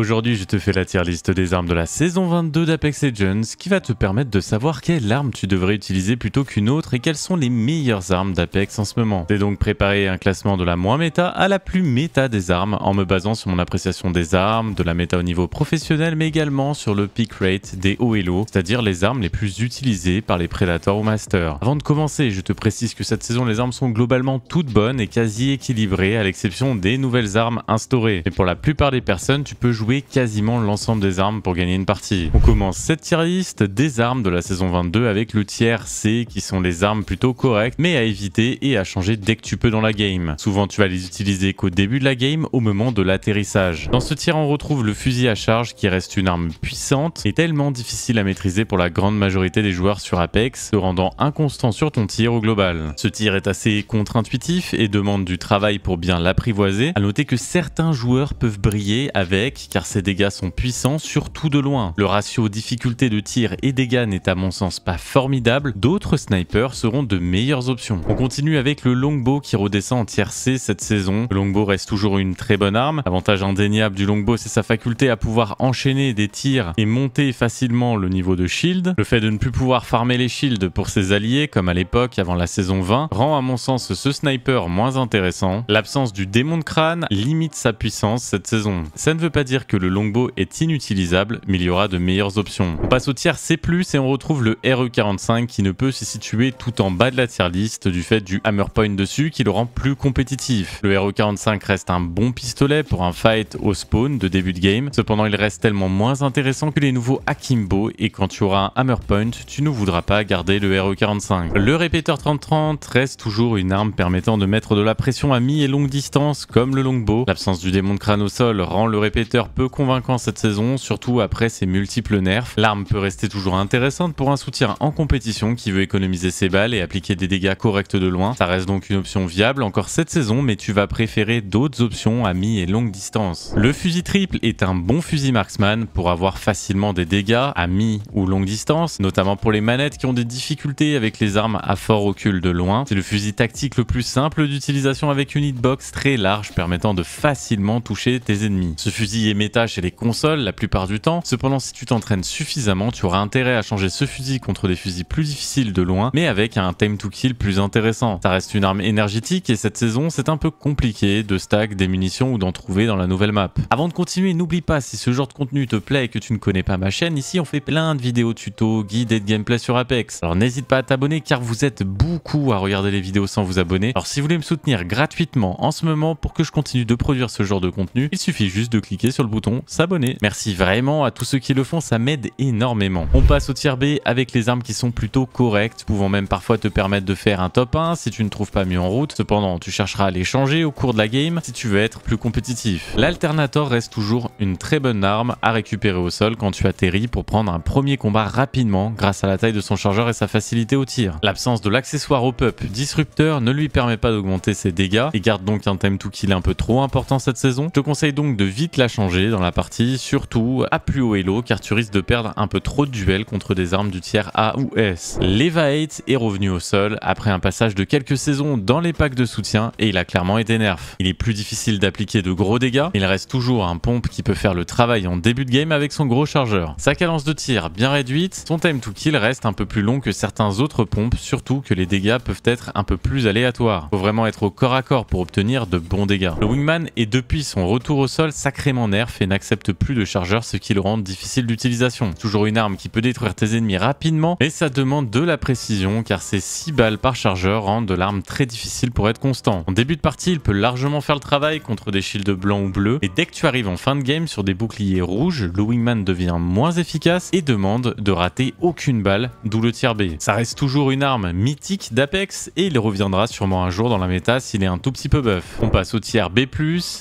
Aujourd'hui, je te fais la tier liste des armes de la saison 22 d'Apex Legends qui va te permettre de savoir quelle arme tu devrais utiliser plutôt qu'une autre et quelles sont les meilleures armes d'Apex en ce moment. J'ai donc préparé un classement de la moins méta à la plus méta des armes en me basant sur mon appréciation des armes, de la méta au niveau professionnel mais également sur le pick rate des hauts et lows, c'est-à-dire les armes les plus utilisées par les prédateurs ou Masters. Avant de commencer, je te précise que cette saison les armes sont globalement toutes bonnes et quasi équilibrées à l'exception des nouvelles armes instaurées. Mais pour la plupart des personnes, tu peux jouer quasiment l'ensemble des armes pour gagner une partie. On commence cette tier list des armes de la saison 22 avec le tiers C qui sont les armes plutôt correctes mais à éviter et à changer dès que tu peux dans la game. Souvent tu vas les utiliser qu'au début de la game au moment de l'atterrissage. Dans ce tir on retrouve le fusil à charge qui reste une arme puissante et tellement difficile à maîtriser pour la grande majorité des joueurs sur Apex, te rendant inconstant sur ton tir au global. Ce tir est assez contre-intuitif et demande du travail pour bien l'apprivoiser. À noter que certains joueurs peuvent briller avec car ces ses dégâts sont puissants, surtout de loin. Le ratio difficulté de tir et dégâts n'est à mon sens pas formidable, d'autres snipers seront de meilleures options. On continue avec le longbow qui redescend en tier C cette saison. Le longbow reste toujours une très bonne arme. L'avantage indéniable du longbow, c'est sa faculté à pouvoir enchaîner des tirs et monter facilement le niveau de shield. Le fait de ne plus pouvoir farmer les shields pour ses alliés, comme à l'époque avant la saison 20, rend à mon sens ce sniper moins intéressant. L'absence du démon de crâne limite sa puissance cette saison. Ça ne veut pas dire le longbow est inutilisable, mais il y aura de meilleures options. On passe au tiers C+, et on retrouve le RE45 qui ne peut se situer tout en bas de la tier list du fait du hammer point dessus qui le rend plus compétitif. Le RE45 reste un bon pistolet pour un fight au spawn de début de game, cependant il reste tellement moins intéressant que les nouveaux Akimbo et quand tu auras un hammer point, tu ne voudras pas garder le RE45. Le répéteur 3030 reste toujours une arme permettant de mettre de la pression à mi et longue distance comme le longbow. L'absence du démon de crâne au sol rend le répéteur convaincant cette saison, surtout après ses multiples nerfs. L'arme peut rester toujours intéressante pour un soutien en compétition qui veut économiser ses balles et appliquer des dégâts corrects de loin. Ça reste donc une option viable encore cette saison, mais tu vas préférer d'autres options à mi et longue distance. Le fusil triple est un bon fusil marksman pour avoir facilement des dégâts à mi ou longue distance, notamment pour les manettes qui ont des difficultés avec les armes à fort recul de loin. C'est le fusil tactique le plus simple d'utilisation avec une hitbox très large permettant de facilement toucher tes ennemis. Ce fusil est tâches et les consoles la plupart du temps. Cependant, si tu t'entraînes suffisamment, tu auras intérêt à changer ce fusil contre des fusils plus difficiles de loin, mais avec un time to kill plus intéressant. Ça reste une arme énergétique et cette saison, c'est un peu compliqué de stack des munitions ou d'en trouver dans la nouvelle map. Avant de continuer, n'oublie pas, si ce genre de contenu te plaît et que tu ne connais pas ma chaîne, ici on fait plein de vidéos tuto, guides et de gameplay sur Apex. Alors n'hésite pas à t'abonner car vous êtes beaucoup à regarder les vidéos sans vous abonner. Alors si vous voulez me soutenir gratuitement en ce moment pour que je continue de produire ce genre de contenu, il suffit juste de cliquer sur le bouton s'abonner. Merci vraiment à tous ceux qui le font, ça m'aide énormément. On passe au tier B avec les armes qui sont plutôt correctes, pouvant même parfois te permettre de faire un top 1 si tu ne trouves pas mieux en route. Cependant, tu chercheras à les changer au cours de la game si tu veux être plus compétitif. L'alternator reste toujours une très bonne arme à récupérer au sol quand tu atterris pour prendre un premier combat rapidement grâce à la taille de son chargeur et sa facilité au tir. L'absence de l'accessoire au up disrupteur ne lui permet pas d'augmenter ses dégâts et garde donc un thème tout kill un peu trop important cette saison. Je te conseille donc de vite la changer dans la partie, surtout à plus haut elo car tu risques de perdre un peu trop de duels contre des armes du tiers A ou S. Leva 8 est revenu au sol après un passage de quelques saisons dans les packs de soutien et il a clairement été nerf. Il est plus difficile d'appliquer de gros dégâts, il reste toujours un pompe qui peut faire le travail en début de game avec son gros chargeur. Sa cadence de tir bien réduite, son time to kill reste un peu plus long que certains autres pompes, surtout que les dégâts peuvent être un peu plus aléatoires. Faut vraiment être au corps à corps pour obtenir de bons dégâts. Le Wingman est depuis son retour au sol sacrément nerf et n'accepte plus de chargeur, ce qui le rend difficile d'utilisation. Toujours une arme qui peut détruire tes ennemis rapidement, et ça demande de la précision car ces 6 balles par chargeur rendent de l'arme très difficile pour être constant. En début de partie, il peut largement faire le travail contre des shields blancs ou bleus, et dès que tu arrives en fin de game sur des boucliers rouges, le wingman devient moins efficace et demande de rater aucune balle, d'où le tiers B. Ça reste toujours une arme mythique d'Apex, et il reviendra sûrement un jour dans la méta s'il est un tout petit peu buff. On passe au tiers B+,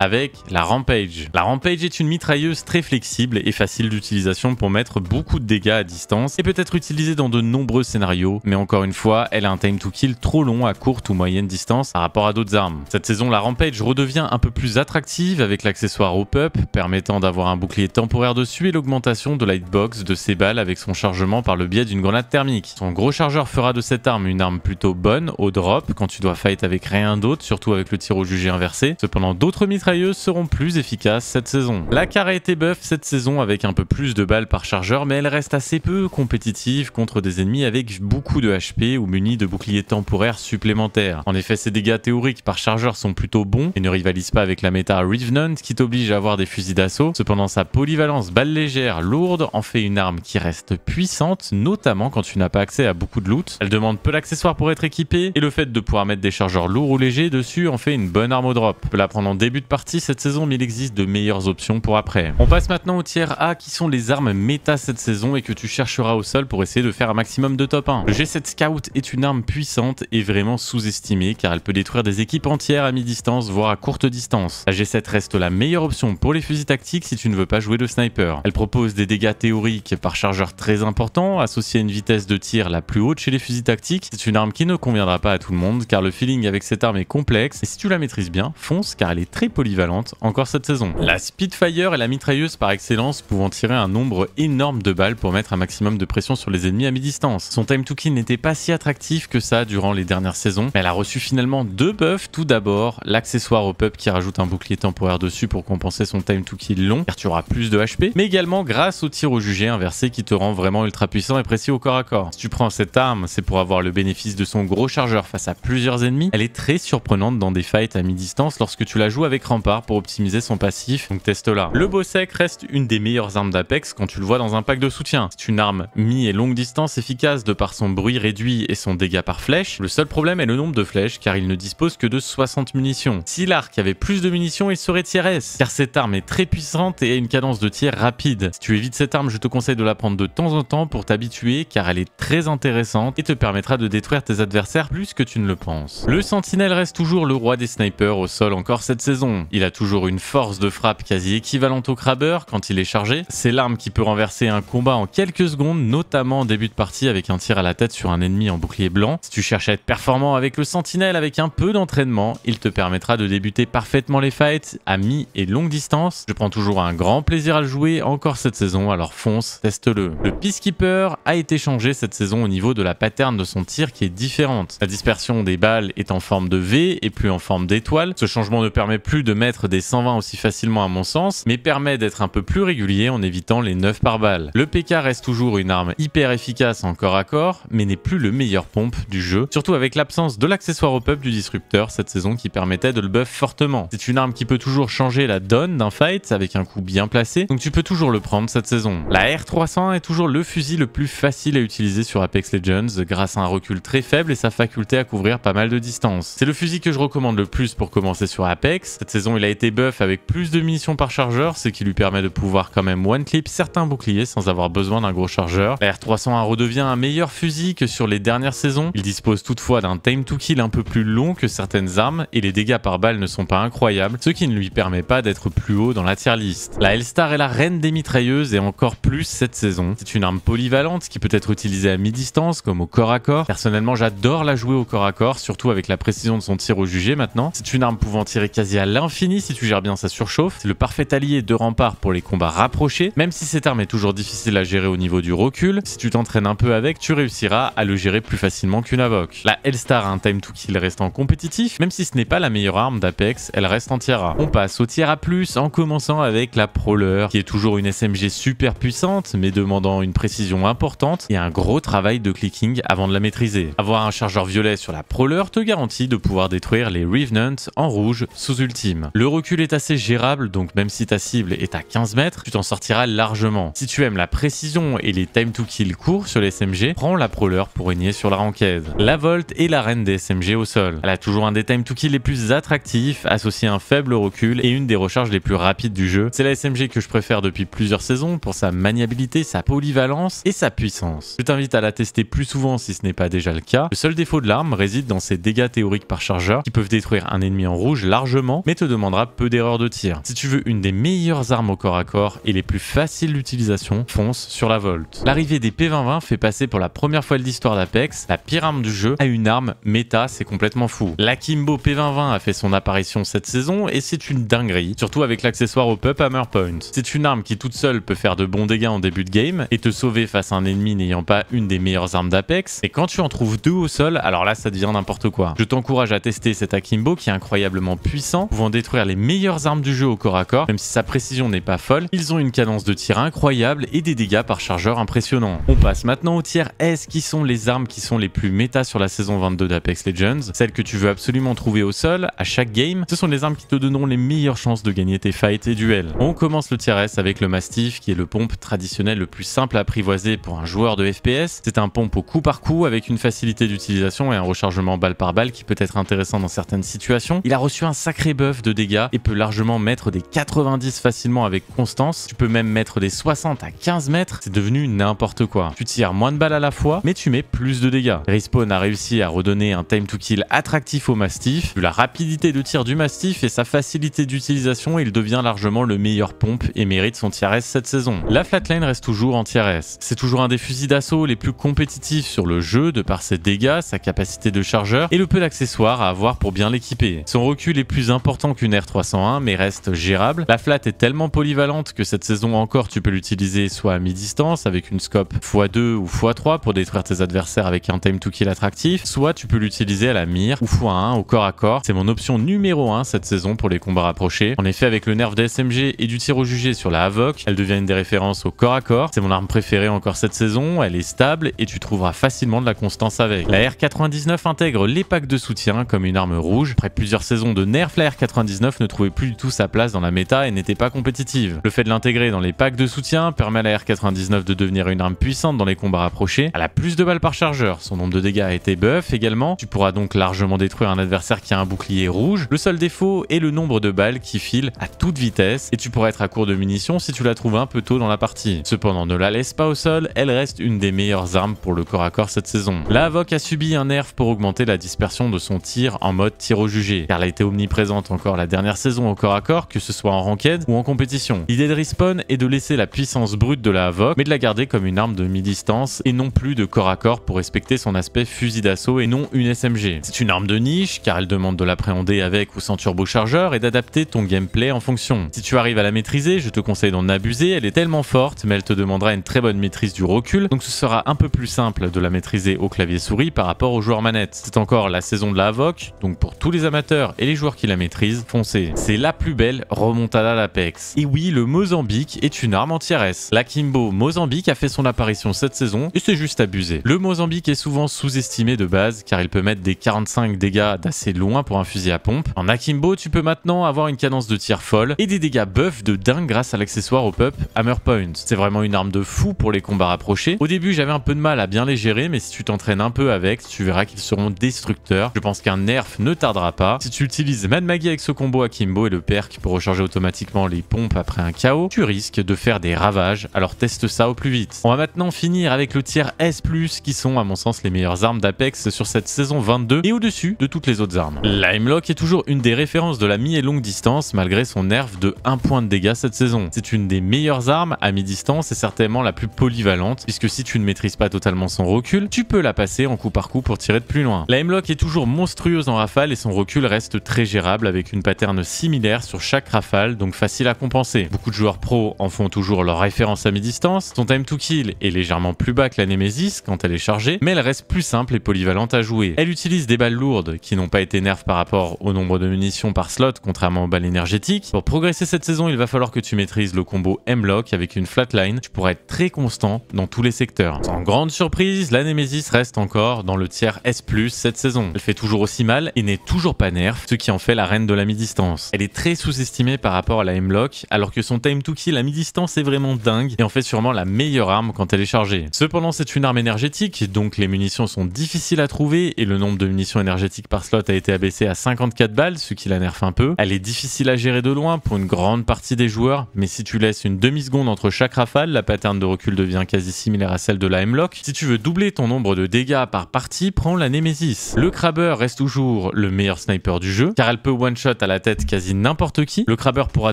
avec la Rampage. La Rampage est une mitrailleuse très flexible et facile d'utilisation pour mettre beaucoup de dégâts à distance et peut être utilisée dans de nombreux scénarios, mais encore une fois, elle a un time to kill trop long à courte ou moyenne distance par rapport à d'autres armes. Cette saison, la Rampage redevient un peu plus attractive avec l'accessoire Hop-Up, permettant d'avoir un bouclier temporaire dessus et l'augmentation de lightbox de ses balles avec son chargement par le biais d'une grenade thermique. Son gros chargeur fera de cette arme une arme plutôt bonne au drop quand tu dois fight avec rien d'autre, surtout avec le tir au jugé inversé. Cependant, d'autres mitrailleuses seront plus efficaces cette saison. La car a été buff cette saison avec un peu plus de balles par chargeur, mais elle reste assez peu compétitive contre des ennemis avec beaucoup de HP ou munis de boucliers temporaires supplémentaires. En effet, ses dégâts théoriques par chargeur sont plutôt bons et ne rivalisent pas avec la méta Revenant qui t'oblige à avoir des fusils d'assaut. Cependant, sa polyvalence balle légère lourde en fait une arme qui reste puissante, notamment quand tu n'as pas accès à beaucoup de loot. Elle demande peu d'accessoires pour être équipée et le fait de pouvoir mettre des chargeurs lourds ou légers dessus en fait une bonne arme au drop. On peut la prendre en début de partie cette saison, mais il existe de meilleures options pour après. On passe maintenant au tiers A qui sont les armes méta cette saison et que tu chercheras au sol pour essayer de faire un maximum de top 1. Le G7 Scout est une arme puissante et vraiment sous-estimée car elle peut détruire des équipes entières à mi-distance voire à courte distance. La G7 reste la meilleure option pour les fusils tactiques si tu ne veux pas jouer de sniper. Elle propose des dégâts théoriques par chargeur très importants associés à une vitesse de tir la plus haute chez les fusils tactiques. C'est une arme qui ne conviendra pas à tout le monde car le feeling avec cette arme est complexe et si tu la maîtrises bien, fonce car elle est très polyvalente encore cette saison. La et la mitrailleuse par excellence pouvant tirer un nombre énorme de balles pour mettre un maximum de pression sur les ennemis à mi-distance. Son time to kill n'était pas si attractif que ça durant les dernières saisons, mais elle a reçu finalement deux buffs. Tout d'abord, l'accessoire au pub qui rajoute un bouclier temporaire dessus pour compenser son time to kill long, car tu auras plus de HP, mais également grâce au tir au jugé inversé qui te rend vraiment ultra puissant et précis au corps à corps. Si tu prends cette arme, c'est pour avoir le bénéfice de son gros chargeur face à plusieurs ennemis. Elle est très surprenante dans des fights à mi-distance lorsque tu la joues avec rempart pour optimiser son passif. Donc teste le Bossec reste une des meilleures armes d'Apex quand tu le vois dans un pack de soutien. C'est une arme mi et longue distance efficace de par son bruit réduit et son dégât par flèche. Le seul problème est le nombre de flèches car il ne dispose que de 60 munitions. Si l'arc avait plus de munitions, il serait tier car cette arme est très puissante et a une cadence de tir rapide. Si tu évites cette arme, je te conseille de la prendre de temps en temps pour t'habituer car elle est très intéressante et te permettra de détruire tes adversaires plus que tu ne le penses. Le Sentinel reste toujours le roi des snipers au sol encore cette saison. Il a toujours une force de frappe quasi équivalent au crabeur quand il est chargé. C'est l'arme qui peut renverser un combat en quelques secondes, notamment en début de partie avec un tir à la tête sur un ennemi en bouclier blanc. Si tu cherches à être performant avec le sentinelle avec un peu d'entraînement, il te permettra de débuter parfaitement les fights à mi et longue distance. Je prends toujours un grand plaisir à le jouer encore cette saison, alors fonce, teste-le. Le Peacekeeper a été changé cette saison au niveau de la pattern de son tir qui est différente. La dispersion des balles est en forme de V et plus en forme d'étoile. Ce changement ne permet plus de mettre des 120 aussi facilement à mon sens, mais permet d'être un peu plus régulier en évitant les 9 par balle. Le PK reste toujours une arme hyper efficace en corps à corps, mais n'est plus le meilleur pompe du jeu, surtout avec l'absence de l'accessoire au pub du disrupteur cette saison qui permettait de le buff fortement. C'est une arme qui peut toujours changer la donne d'un fight avec un coup bien placé, donc tu peux toujours le prendre cette saison. La R300 est toujours le fusil le plus facile à utiliser sur Apex Legends grâce à un recul très faible et sa faculté à couvrir pas mal de distance. C'est le fusil que je recommande le plus pour commencer sur Apex. Cette saison, il a été buff avec plus de munitions par chargeur, ce qui lui permet de pouvoir quand même one-clip certains boucliers sans avoir besoin d'un gros chargeur. La R301 redevient un meilleur fusil que sur les dernières saisons. Il dispose toutefois d'un time to kill un peu plus long que certaines armes et les dégâts par balle ne sont pas incroyables, ce qui ne lui permet pas d'être plus haut dans la tier list. La L-Star est la reine des mitrailleuses et encore plus cette saison. C'est une arme polyvalente qui peut être utilisée à mi-distance comme au corps à corps. Personnellement, j'adore la jouer au corps à corps, surtout avec la précision de son tir au jugé maintenant. C'est une arme pouvant tirer quasi à l'infini si tu gères bien sa surchauffe. C'est le parfait allié de rempart pour les combats rapprochés, même si cette arme est toujours difficile à gérer au niveau du recul, si tu t'entraînes un peu avec, tu réussiras à le gérer plus facilement qu'une avoc. La Hellstar a un time to kill restant compétitif, même si ce n'est pas la meilleure arme d'Apex, elle reste en tiara On passe au à plus en commençant avec la Proler, qui est toujours une SMG super puissante, mais demandant une précision importante et un gros travail de clicking avant de la maîtriser. Avoir un chargeur violet sur la Prowler te garantit de pouvoir détruire les Revenants en rouge sous ultime. Le recul est assez gérable, donc même si si ta cible est à 15 mètres, tu t'en sortiras largement. Si tu aimes la précision et les time to kill courts sur les SMG, prends la Proleur pour régner sur la ranquette. La Volt est la reine des SMG au sol. Elle a toujours un des time to kill les plus attractifs, associé à un faible recul et une des recharges les plus rapides du jeu. C'est la SMG que je préfère depuis plusieurs saisons pour sa maniabilité, sa polyvalence et sa puissance. Je t'invite à la tester plus souvent si ce n'est pas déjà le cas. Le seul défaut de l'arme réside dans ses dégâts théoriques par chargeur qui peuvent détruire un ennemi en rouge largement mais te demandera peu d'erreurs de tir. Si tu veux une meilleures armes au corps à corps et les plus faciles d'utilisation, fonce sur la Volt. L'arrivée des P2020 fait passer pour la première fois de l'histoire d'Apex la pire arme du jeu à une arme méta, c'est complètement fou. L'Akimbo P2020 a fait son apparition cette saison et c'est une dinguerie, surtout avec l'accessoire au pup Hammer Point. C'est une arme qui toute seule peut faire de bons dégâts en début de game et te sauver face à un ennemi n'ayant pas une des meilleures armes d'Apex, et quand tu en trouves deux au sol, alors là ça devient n'importe quoi. Je t'encourage à tester cet Akimbo qui est incroyablement puissant, pouvant détruire les meilleures armes du jeu au corps à corps, si sa précision n'est pas folle, ils ont une cadence de tir incroyable et des dégâts par chargeur impressionnants. On passe maintenant au tiers S qui sont les armes qui sont les plus méta sur la saison 22 d'Apex Legends, celles que tu veux absolument trouver au sol, à chaque game, ce sont les armes qui te donneront les meilleures chances de gagner tes fights et duels. On commence le tiers S avec le Mastiff qui est le pompe traditionnel le plus simple à apprivoiser pour un joueur de FPS, c'est un pompe au coup par coup avec une facilité d'utilisation et un rechargement balle par balle qui peut être intéressant dans certaines situations. Il a reçu un sacré buff de dégâts et peut largement mettre des 80 90 facilement avec constance. Tu peux même mettre des 60 à 15 mètres. C'est devenu n'importe quoi. Tu tires moins de balles à la fois, mais tu mets plus de dégâts. Respawn a réussi à redonner un time to kill attractif au Mastiff. Vu la rapidité de tir du Mastiff et sa facilité d'utilisation, il devient largement le meilleur pompe et mérite son tier S cette saison. La Flatline reste toujours en tier S. C'est toujours un des fusils d'assaut les plus compétitifs sur le jeu de par ses dégâts, sa capacité de chargeur et le peu d'accessoires à avoir pour bien l'équiper. Son recul est plus important qu'une R301 mais reste gérable la flat est tellement polyvalente que cette saison encore, tu peux l'utiliser soit à mi-distance avec une scope x2 ou x3 pour détruire tes adversaires avec un time to kill attractif, soit tu peux l'utiliser à la mire ou x1 au corps à corps. C'est mon option numéro 1 cette saison pour les combats rapprochés. En effet, avec le nerf des SMG et du tir au jugé sur la Havoc, elle devient une des références au corps à corps. C'est mon arme préférée encore cette saison, elle est stable et tu trouveras facilement de la constance avec. La R99 intègre les packs de soutien comme une arme rouge. Après plusieurs saisons de nerf, la R99 ne trouvait plus du tout sa place dans la méta et n'était pas compétitive. Le fait de l'intégrer dans les packs de soutien permet à la R99 de devenir une arme puissante dans les combats rapprochés. Elle a plus de balles par chargeur, son nombre de dégâts a été buff également, tu pourras donc largement détruire un adversaire qui a un bouclier rouge. Le seul défaut est le nombre de balles qui filent à toute vitesse et tu pourras être à court de munitions si tu la trouves un peu tôt dans la partie. Cependant, ne la laisse pas au sol, elle reste une des meilleures armes pour le corps à corps cette saison. La Vok a subi un nerf pour augmenter la dispersion de son tir en mode tir au jugé, car elle a été omniprésente encore la dernière saison au corps à corps, que ce soit en en quête ou en compétition. L'idée de respawn est de laisser la puissance brute de la Havoc, mais de la garder comme une arme de mi-distance et non plus de corps à corps pour respecter son aspect fusil d'assaut et non une SMG. C'est une arme de niche car elle demande de l'appréhender avec ou sans turbochargeur et d'adapter ton gameplay en fonction. Si tu arrives à la maîtriser, je te conseille d'en abuser, elle est tellement forte mais elle te demandera une très bonne maîtrise du recul, donc ce sera un peu plus simple de la maîtriser au clavier souris par rapport aux joueurs manette. C'est encore la saison de la Havoc, donc pour tous les amateurs et les joueurs qui la maîtrisent, foncez. C'est la plus belle remontée l'Apex. Et oui, le Mozambique est une arme entière S. L'Akimbo Mozambique a fait son apparition cette saison et c'est juste abusé. Le Mozambique est souvent sous-estimé de base car il peut mettre des 45 dégâts d'assez loin pour un fusil à pompe. En Akimbo, tu peux maintenant avoir une cadence de tir folle et des dégâts buff de dingue grâce à l'accessoire au pup Hammer Point. C'est vraiment une arme de fou pour les combats rapprochés. Au début, j'avais un peu de mal à bien les gérer, mais si tu t'entraînes un peu avec, tu verras qu'ils seront destructeurs. Je pense qu'un nerf ne tardera pas. Si tu utilises Mad Maggie avec ce combo Akimbo et le perk pour recharger automatiquement automatiquement les pompes après un chaos, tu risques de faire des ravages, alors teste ça au plus vite. On va maintenant finir avec le tiers S+, qui sont à mon sens les meilleures armes d'Apex sur cette saison 22 et au-dessus de toutes les autres armes. L'Aimlock est toujours une des références de la mi et longue distance malgré son nerf de 1 point de dégâts cette saison. C'est une des meilleures armes à mi-distance et certainement la plus polyvalente puisque si tu ne maîtrises pas totalement son recul, tu peux la passer en coup par coup pour tirer de plus loin. La est toujours monstrueuse en rafale et son recul reste très gérable avec une pattern similaire sur chaque rafale donc facile à compenser. Beaucoup de joueurs pro en font toujours leur référence à mi-distance. Son time to kill est légèrement plus bas que la Nemesis quand elle est chargée, mais elle reste plus simple et polyvalente à jouer. Elle utilise des balles lourdes qui n'ont pas été nerfs par rapport au nombre de munitions par slot, contrairement aux balles énergétiques. Pour progresser cette saison, il va falloir que tu maîtrises le combo M-Lock avec une flatline. Tu pourras être très constant dans tous les secteurs. Sans grande surprise, la Nemesis reste encore dans le tiers S+, cette saison. Elle fait toujours aussi mal et n'est toujours pas nerf, ce qui en fait la reine de la mi-distance. Elle est très sous-estimée par rapport à la m alors que son time to kill à mi-distance est vraiment dingue et en fait sûrement la meilleure arme quand elle est chargée. Cependant, c'est une arme énergétique, donc les munitions sont difficiles à trouver et le nombre de munitions énergétiques par slot a été abaissé à 54 balles, ce qui la nerfe un peu. Elle est difficile à gérer de loin pour une grande partie des joueurs, mais si tu laisses une demi-seconde entre chaque rafale, la pattern de recul devient quasi similaire à celle de la m Si tu veux doubler ton nombre de dégâts par partie, prends la Nemesis. Le Crabber reste toujours le meilleur sniper du jeu, car elle peut one-shot à la tête quasi n'importe qui. Le Crabber pourra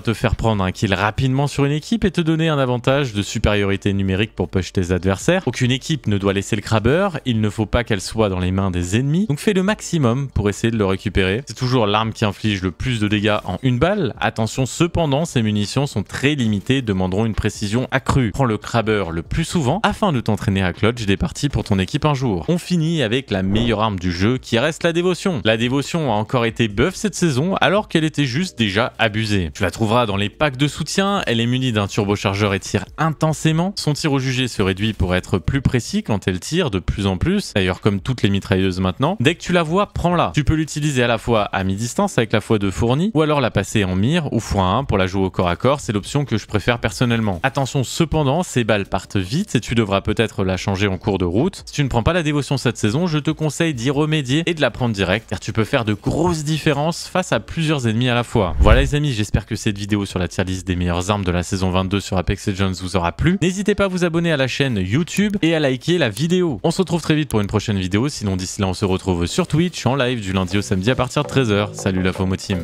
te faire prendre un kill rapidement sur une équipe et te donner un avantage de supériorité numérique pour push tes adversaires. Aucune équipe ne doit laisser le crabeur, il ne faut pas qu'elle soit dans les mains des ennemis, donc fais le maximum pour essayer de le récupérer. C'est toujours l'arme qui inflige le plus de dégâts en une balle. Attention cependant, ces munitions sont très limitées, demanderont une précision accrue. Prends le crabeur le plus souvent afin de t'entraîner à clutch des parties pour ton équipe un jour. On finit avec la meilleure arme du jeu qui reste la dévotion. La dévotion a encore été buff cette saison alors qu'elle était juste déjà abusée trouvera dans les packs de soutien. Elle est munie d'un turbochargeur et tire intensément. Son tir au jugé se réduit pour être plus précis quand elle tire de plus en plus. D'ailleurs, comme toutes les mitrailleuses maintenant. Dès que tu la vois, prends-la. Tu peux l'utiliser à la fois à mi-distance avec la fois de fourni ou alors la passer en mire ou fois 1 pour la jouer au corps à corps. C'est l'option que je préfère personnellement. Attention cependant, ces balles partent vite et tu devras peut-être la changer en cours de route. Si tu ne prends pas la dévotion cette saison, je te conseille d'y remédier et de la prendre direct car tu peux faire de grosses différences face à plusieurs ennemis à la fois. Voilà les amis, j'espère que que cette vidéo sur la tier list des meilleures armes de la saison 22 sur Apex Legends vous aura plu. N'hésitez pas à vous abonner à la chaîne YouTube et à liker la vidéo. On se retrouve très vite pour une prochaine vidéo, sinon d'ici là on se retrouve sur Twitch en live du lundi au samedi à partir de 13h. Salut la FOMO Team